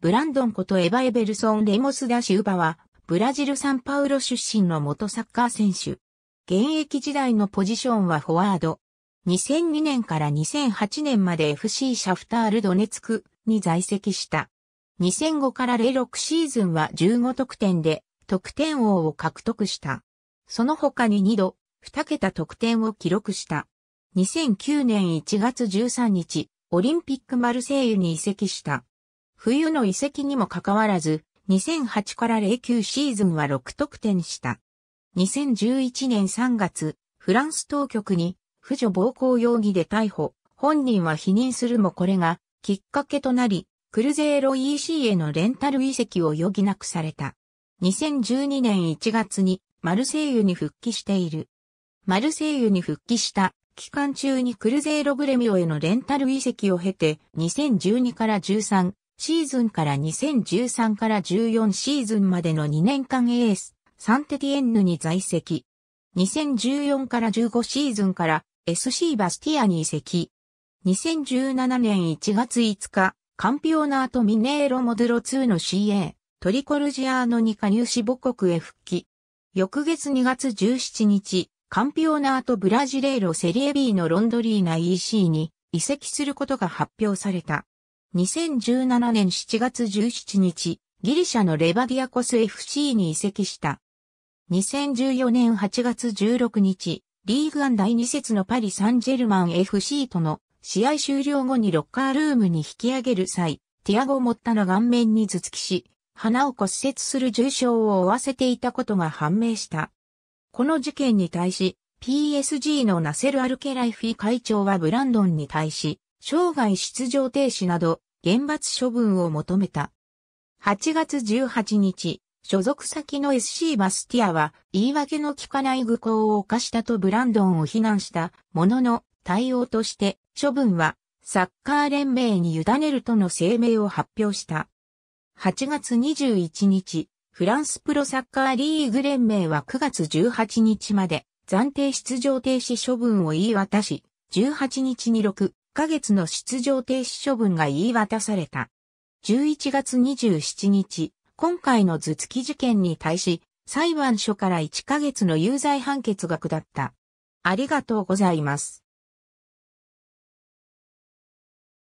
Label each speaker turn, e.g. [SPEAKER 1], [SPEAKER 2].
[SPEAKER 1] ブランドンことエヴァ・エベルソン・レモスダ・シウバは、ブラジル・サンパウロ出身の元サッカー選手。現役時代のポジションはフォワード。2002年から2008年まで FC シャフタール・ドネツクに在籍した。2005から06シーズンは15得点で得点王を獲得した。その他に2度、2桁得点を記録した。2009年1月13日、オリンピックマルセイユに移籍した。冬の遺跡にもかかわらず、2008から09シーズンは6得点した。2011年3月、フランス当局に、婦女暴行容疑で逮捕、本人は否認するもこれが、きっかけとなり、クルゼーロ EC へのレンタル遺跡を余儀なくされた。2012年1月に、マルセイユに復帰している。マルセイユに復帰した期間中にクルゼーログレミオへのレンタル遺跡を経て2012から13シーズンから2013から14シーズンまでの2年間エース、サンテティエンヌに在籍。2014から15シーズンから SC バスティアに移籍。2017年1月5日、カンピオナートミネーロモドゥロ2の CA、トリコルジアーノに加入し母国へ復帰。翌月2月17日、カンピオナートブラジレーロセリエ B のロンドリーナ EC に移籍することが発表された。2017年7月17日、ギリシャのレバディアコス FC に移籍した。2014年8月16日、リーグアン第2節のパリ・サンジェルマン FC との試合終了後にロッカールームに引き上げる際、ティアゴ・モッタの顔面に頭突きし、鼻を骨折する重傷を負わせていたことが判明した。この事件に対し、PSG のナセル・アルケライフィ会長はブランドンに対し、生涯出場停止など、厳罰処分を求めた。8月18日、所属先の SC バスティアは言い訳の効かない愚行を犯したとブランドンを非難したものの対応として処分はサッカー連盟に委ねるとの声明を発表した。8月21日、フランスプロサッカーリーグ連盟は9月18日まで暫定出場停止処分を言い渡し、18日に6、ヶ月の出場停止処分が言い渡された。11月27日、今回の頭突き事件に対し、裁判所から1ヶ月の有罪判決が下った。ありがとうございます。